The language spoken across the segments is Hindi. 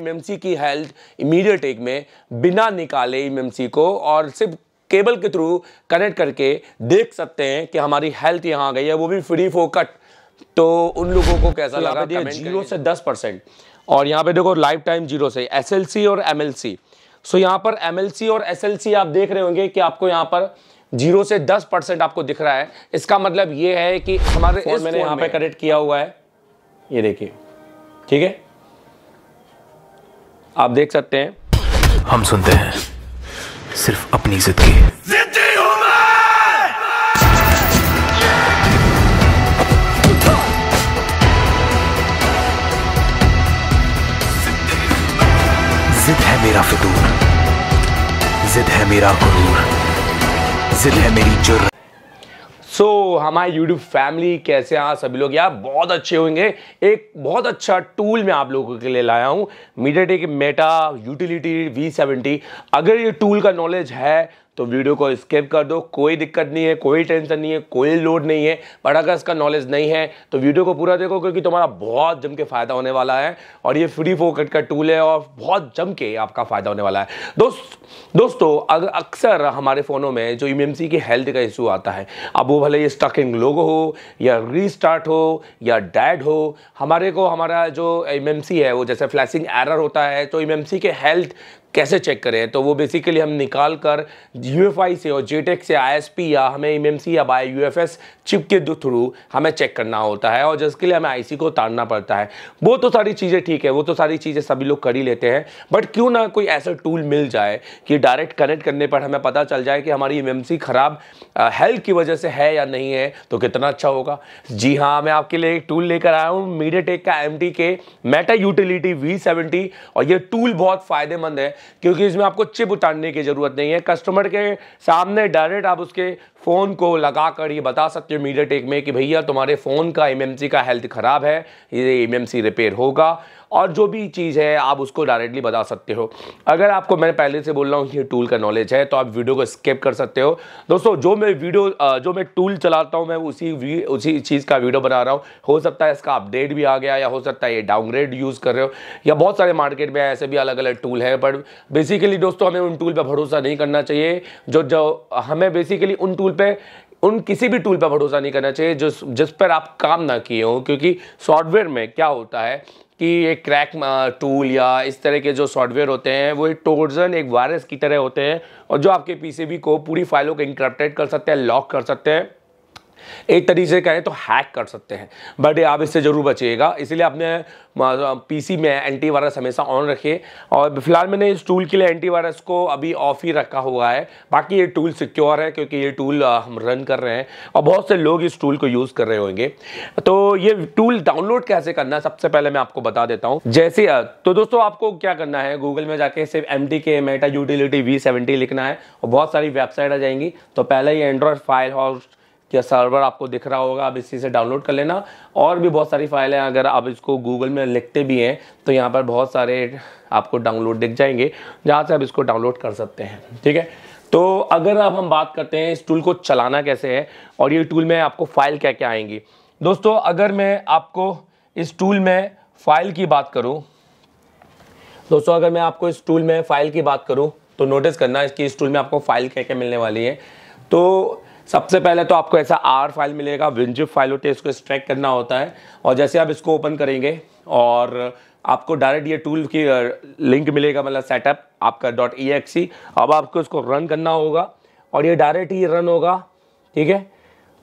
ईएमएमसी e की हेल्थ इमीडिएट एक में बिना निकाले ईएमएमसी e को और सिर्फ केबल के थ्रू कनेक्ट करके देख सकते हैं कि हमारी हेल्थ यहाँ आ गई है वो भी फ्री फोकट तो उन लोगों को कैसा तो लगा दिया जीरो से दस परसेंट और यहाँ पे देखो लाइफ टाइम जीरो से एसएलसी और एमएलसी सो यहाँ पर एमएलसी और एसएलसी आप देख रहे होंगे कि आपको यहाँ पर जीरो से दस परसेंट आपको दिख रहा है इसका मतलब ये है कि हमारे इस मैंने यहाँ पे कनेक्ट किया हुआ है ये देखिए ठीक है आप देख सकते हैं हम सुनते हैं सिर्फ अपनी की जिद है मेरा फितूर जिद है मेरा गुरूर जिद है मेरी जुर्र सो so, हमारे यूट्यूब फैमिली कैसे हैं सभी लोग यार बहुत अच्छे होंगे एक बहुत अच्छा टूल मैं आप लोगों के लिए लाया हूँ MediaTek meta utility V seventy अगर ये टूल का नॉलेज है तो वीडियो को स्किप कर दो कोई दिक्कत नहीं है कोई टेंशन नहीं है कोई लोड नहीं है पर अगर इसका नॉलेज नहीं है तो वीडियो को पूरा देखो क्योंकि तुम्हारा बहुत जम के फ़ायदा होने वाला है और ये फ्री फोकट का टूल है और बहुत जम के आपका फ़ायदा होने वाला है दोस्त दोस्तों अगर अक्सर हमारे फ़ोनों में जो यू e की हेल्थ का इशू आता है अब वो भले ये स्टकिंग लोगो हो या रीस्टार्ट हो या डैड हो हमारे को हमारा जो यू e है वो जैसे फ्लैशिंग एरर होता है तो यू e के हेल्थ कैसे चेक करें तो वो बेसिकली हम निकाल कर यू से और जेटेक e से आई या हमें एम या बाय यू चिप के थ्रू हमें चेक करना होता है और जिसके लिए हमें आईसी को उतारना पड़ता है वो तो सारी चीज़ें ठीक है वो तो सारी चीज़ें सभी लोग कर ही लेते हैं बट क्यों ना कोई ऐसा टूल मिल जाए कि डायरेक्ट कनेक्ट करने पर हमें पता चल जाए कि हमारी एम ख़राब हेल्थ की वजह से है या नहीं है तो कितना अच्छा होगा जी हाँ मैं आपके लिए एक टूल लेकर आया हूँ मीडिया का एम के मेटा यूटिलिटी वी और ये टूल बहुत फ़ायदेमंद है क्योंकि इसमें आपको चिप उतारने की ज़रूरत नहीं है कस्टमर के सामने डायरेक्ट आप उसके फ़ोन को लगा कर ये बता सकते हो मीडिया टेक में कि भैया तुम्हारे फ़ोन का एमएमसी का हेल्थ ख़राब है ये एमएमसी रिपेयर होगा और जो भी चीज़ है आप उसको डायरेक्टली बता सकते हो अगर आपको मैं पहले से बोल रहा हूँ कि टूल का नॉलेज है तो आप वीडियो को स्किप कर सकते हो दोस्तों जो मैं वीडियो जो मैं टूल चलाता हूँ मैं उसी उसी चीज़ का वीडियो बना रहा हूँ हो सकता है इसका अपडेट भी आ गया या हो सकता है ये डाउनग्रेड यूज़ कर रहे हो या बहुत सारे मार्केट में ऐसे भी अलग अलग टूल हैं बट बेसिकली दोस्तों हमें उन टूल पर भरोसा नहीं करना चाहिए जो जो हमें बेसिकली उन टूल पर उन किसी भी टूल पर भरोसा नहीं करना चाहिए जिस जिस पर आप काम ना किए हो क्योंकि सॉफ्टवेयर में क्या होता है कि ये क्रैक टूल या इस तरह के जो सॉफ्टवेयर होते हैं वो एक टोर्जन एक वायरस की तरह होते हैं और जो आपके पीसीबी को पूरी फाइलों को इंक्रप्टेड कर सकते हैं लॉक कर सकते हैं एक तरीके से कहें तो हैक कर सकते हैं बट आप इससे ज़रूर बचिएगा इसलिए आपने पीसी में एंटीवायरस हमेशा ऑन रखिए और फिलहाल मैंने इस टूल के लिए एंटीवायरस को अभी ऑफ ही रखा हुआ है बाकी ये टूल सिक्योर है क्योंकि ये टूल हम रन कर रहे हैं और बहुत से लोग इस टूल को यूज़ कर रहे होंगे तो ये टूल डाउनलोड कैसे करना है सबसे पहले मैं आपको बता देता हूँ जैसे तो दोस्तों आपको क्या करना है गूगल में जाके सिर्फ एम के मेटा यूटिलिटी वी लिखना है और बहुत सारी वेबसाइट आ जाएंगी तो पहले ये एंड्रॉयड फाइल हाउस या सर्वर आपको दिख रहा होगा आप इसी से डाउनलोड कर लेना और भी बहुत सारी फाइलें अगर आप इसको गूगल में लिखते भी हैं तो यहाँ पर बहुत सारे आपको डाउनलोड दिख जाएंगे जहाँ से आप इसको डाउनलोड कर सकते हैं ठीक है तो अगर अब हम बात करते हैं इस टूल को चलाना कैसे है और ये टूल में आपको फ़ाइल क्या क्या आएंगी दोस्तों अगर मैं आपको इस टूल में फ़ाइल की बात करूँ दोस्तों अगर मैं आपको इस टूल में फ़ाइल की बात करूँ तो नोटिस करना इसकी इस टूल में आपको फ़ाइल क्या क्या मिलने वाली है तो सबसे पहले तो आपको ऐसा आर फाइल मिलेगा विंजिप फाइल होती है इसको एक्सट्रैक्ट करना होता है और जैसे आप इसको ओपन करेंगे और आपको डायरेक्ट ये टूल की लिंक मिलेगा मतलब सेटअप आपका डॉट ई अब आपको इसको रन करना होगा और ये डायरेक्ट ही रन होगा ठीक है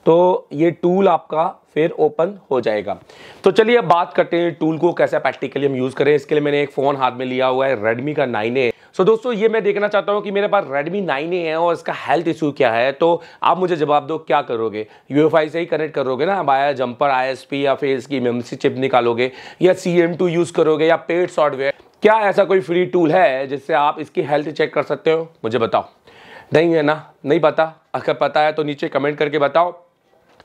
तो ये टूल आपका फिर ओपन हो जाएगा तो चलिए अब बात करते हैं टूल को कैसे प्रैक्टिकली हम यूज़ करें इसके लिए मैंने एक फ़ोन हाथ में लिया हुआ है रेडमी का नाइन ए सो so, दोस्तों ये मैं देखना चाहता हूँ कि मेरे पास Redmi 9A है और इसका हेल्थ इशू क्या है तो आप मुझे जवाब दो क्या करोगे यू से ही कनेक्ट करोगे ना बाया जंपर आई या फिर इसकी मेम चिप निकालोगे या सी यूज़ करोगे या पेड सॉफ्टवेयर क्या ऐसा कोई फ्री टूल है जिससे आप इसकी हेल्थ चेक कर सकते हो मुझे बताओ नहीं है ना नहीं पता अगर पता है तो नीचे कमेंट करके बताओ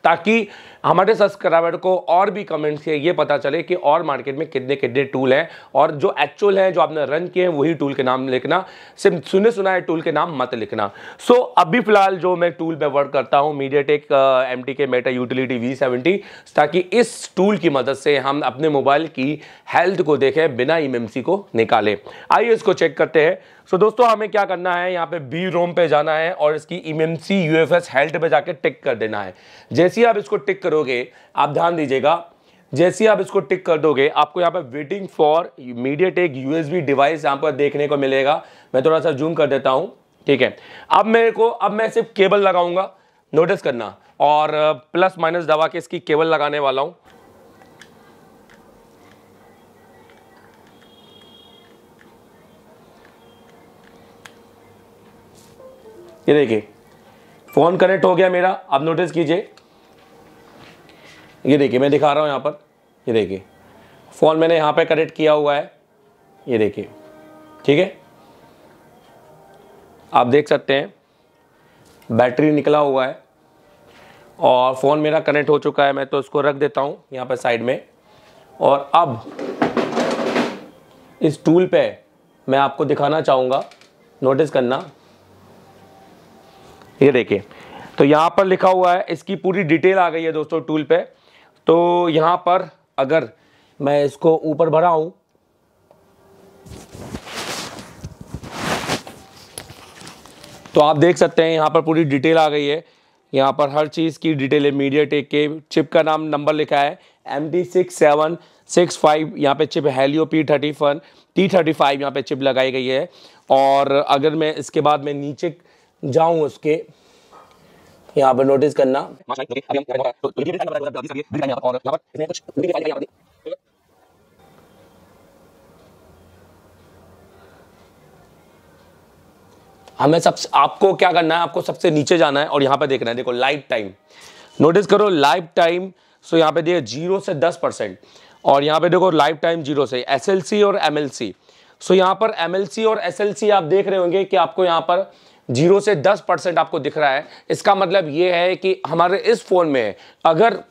ताकि हमारे सब्सक्राइबर को और भी कमेंट्स से ये पता चले कि और मार्केट में कितने कितने टूल हैं और जो एक्चुअल हैं जो आपने रन किए हैं वही टूल के नाम लिखना सिर्फ सुने सुनाए टूल के नाम मत लिखना सो so, अभी फिलहाल जो मैं टूल पे वर्क करता हूँ MediaTek M T K meta utility V seventy ताकि इस टूल की मदद से हम अपने मोबाइल की हेल्थ को देखें बिना ई को निकालें आइए इसको चेक करते हैं सो so, दोस्तों हमें क्या करना है यहाँ पे बी रोम पे जाना है और इसकी E M C U F S health पर जाकर टिक कर देना है जैसे ही आप इसको टिक कर करोगे आप ध्यान दीजिएगा जैसे ही आप इसको टिक कर दोगे आपको यहाँ पर वेटिंग फॉर इमीडिएट एक यूएसबी डिवाइस यहाँ पर देखने को मिलेगा मैं थोड़ा सा जूम कर देता हूँ ठीक है अब मेरे को अब मैं सिर्फ केबल लगाऊंगा नोटिस करना और प्लस माइनस दवा के इसकी केबल लगाने वाला हूँ ये देखिए फ़ोन कनेक्ट हो गया मेरा आप नोटिस कीजिए ये देखिए मैं दिखा रहा हूँ यहाँ पर ये देखिए फ़ोन मैंने यहाँ पे कनेक्ट किया हुआ है ये देखिए ठीक है आप देख सकते हैं बैटरी निकला हुआ है और फ़ोन मेरा कनेक्ट हो चुका है मैं तो इसको रख देता हूँ यहाँ पर साइड में और अब इस टूल पे मैं आपको दिखाना चाहूँगा नोटिस करना ये देखिए तो यहाँ पर लिखा हुआ है इसकी पूरी डिटेल आ गई है दोस्तों टूल पे तो यहाँ पर अगर मैं इसको ऊपर भरा हूँ तो आप देख सकते हैं यहाँ पर पूरी डिटेल आ गई है यहाँ पर हर चीज़ की डिटेल है मीडिया टेक के चिप का नाम नंबर लिखा है M D six seven six five यहाँ पर चिप हेलियो पी थर्टी फन टी थर्टी फाइव यहाँ पर चिप लगाई गई है और अगर मैं इसके बाद मैं नीचे जाऊँ उसके यहाँ पर नोटिस करना हमें सब आपको क्या करना है आपको सबसे नीचे जाना है और यहाँ पे देखना है देखो लाइफ टाइम नोटिस करो लाइफ टाइम सो यहाँ पे दिए जीरो से दस परसेंट और यहाँ पे देखो लाइफ टाइम जीरो से एसएलसी और एमएलसी सो यहाँ पर एमएलसी और एसएलसी आप देख रहे होंगे कि आपको यहाँ पर जीरो से दस परसेंट आपको दिख रहा है इसका मतलब ये है कि हमारे इस फ़ोन में अगर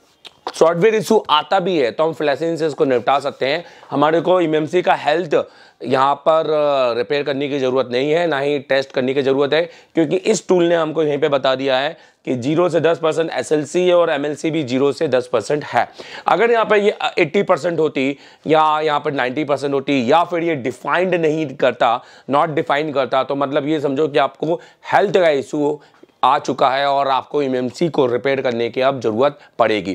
सॉफ्टवेयर इशू आता भी है तो हम फ्लैसिंग से इसको निपटा सकते हैं हमारे को एमएमसी का हेल्थ यहाँ पर रिपेयर करने की ज़रूरत नहीं है ना ही टेस्ट करने की ज़रूरत है क्योंकि इस टूल ने हमको यहीं पे बता दिया है कि जीरो से दस परसेंट एस है और एम भी जीरो से दस परसेंट है अगर यहाँ पर ये एट्टी परसेंट होती या यहाँ पर नाइन्टी परसेंट होती या फिर ये डिफाइंड नहीं करता नॉट डिफाइंड करता तो मतलब ये समझो कि आपको हेल्थ का इशू आ चुका है और आपको एम को रिपेयर करने की अब ज़रूरत पड़ेगी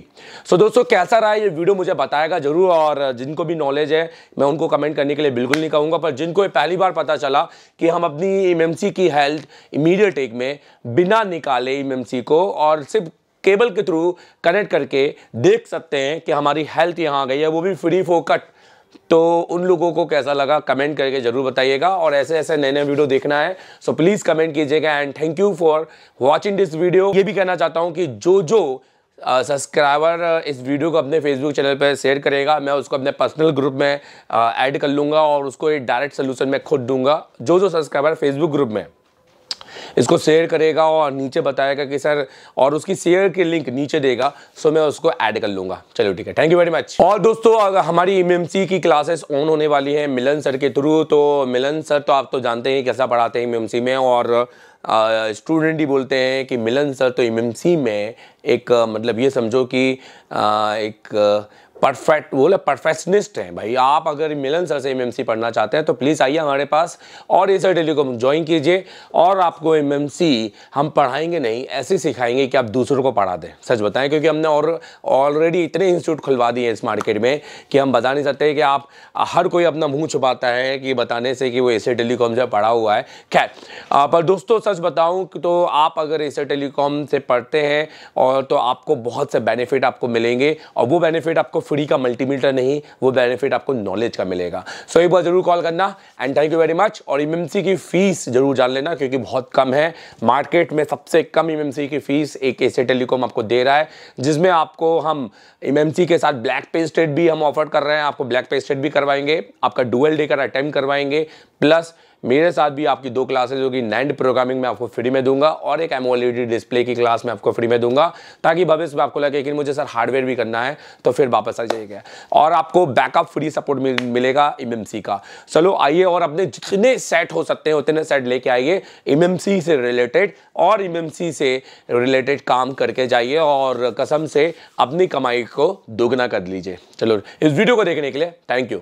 सो so, दोस्तों कैसा रहा ये वीडियो मुझे बताएगा ज़रूर और जिनको भी नॉलेज है मैं उनको कमेंट करने के लिए बिल्कुल नहीं कहूँगा पर जिनको ये पहली बार पता चला कि हम अपनी एम की हेल्थ इमीडिएट एक में बिना निकाले एम को और सिर्फ केबल के थ्रू कनेक्ट करके देख सकते हैं कि हमारी हेल्थ यहाँ आ गई है वो भी फ्री फोकट तो उन लोगों को कैसा लगा कमेंट करके ज़रूर बताइएगा और ऐसे ऐसे नए नए वीडियो देखना है सो प्लीज़ कमेंट कीजिएगा and thank you for watching this video ये भी कहना चाहता हूँ कि जो जो सब्सक्राइबर इस वीडियो को अपने फेसबुक चैनल पर शेयर करेगा मैं उसको अपने पर्सनल ग्रुप में ऐड कर लूँगा और उसको एक डायरेक्ट सोल्यूशन में खुद दूंगा जो जो सब्सक्राइबर फेसबुक ग्रुप में इसको शेयर करेगा और नीचे बताएगा कि सर और उसकी शेयर की लिंक नीचे देगा सो मैं उसको ऐड कर लूँगा चलो ठीक है थैंक यू वेरी मच और दोस्तों अगर हमारी एम की क्लासेस ऑन होने वाली है मिलन सर के थ्रू तो मिलन सर तो आप तो जानते हैं कैसा पढ़ाते हैं एम में और स्टूडेंट ही बोलते हैं कि मिलन सर तो एम में एक मतलब ये समझो कि एक परफेक्ट बोले परफेक्शनिस्ट हैं भाई आप अगर मिलन सर से एमएमसी पढ़ना चाहते हैं तो प्लीज़ आइए हमारे पास और एसर टेलीकॉम ज्वाइन कीजिए और आपको एमएमसी हम पढ़ाएंगे नहीं ऐसे सिखाएंगे कि आप दूसरों को पढ़ा दें सच बताएं क्योंकि हमने और ऑलरेडी इतने इंस्टीट्यूट खुलवा दिए हैं इस मार्केट में कि हम बता नहीं सकते कि आप हर कोई अपना मुँह छुपाता है कि बताने से कि वो एसर टेलीकॉम से पढ़ा हुआ है खैर पर दोस्तों सच बताऊँ तो आप अगर एसर टेलीकॉम से पढ़ते हैं और तो आपको बहुत से बेनिफिट आपको मिलेंगे और वो बेनिफिट आपको फ्री का मल्टीमीटर नहीं वो बेनिफिट आपको नॉलेज का मिलेगा सो so, एक बार जरूर कॉल करना and thank you very much और एम की फीस जरूर जान लेना क्योंकि बहुत कम है मार्केट में सबसे कम एम की फीस एक एसे टेलीकॉम आपको दे रहा है जिसमें आपको हम एम के साथ ब्लैक पेस्टेड भी हम ऑफर कर रहे हैं आपको ब्लैक पेस्टेड भी करवाएंगे आपका डुअल डे का अटैम्प करवाएंगे प्लस मेरे साथ भी आपकी दो क्लासेज होगी नैंड प्रोग्रामिंग में आपको फ्री में दूंगा और एक एमोलेडी डिस्प्ले की क्लास में आपको फ्री में दूंगा ताकि भविष्य में आपको लगे कि मुझे सर हार्डवेयर भी करना है तो फिर वापस आ जाइएगा और आपको बैकअप फ्री सपोर्ट मिलेगा एम का चलो आइए और अपने जितने सेट हो सकते हैं उतने सेट लेके आइए एम से रिलेटेड और एम से रिलेटेड काम करके जाइए और कसम से अपनी कमाई को दोगुना कर लीजिए चलो इस वीडियो को देखने के लिए थैंक यू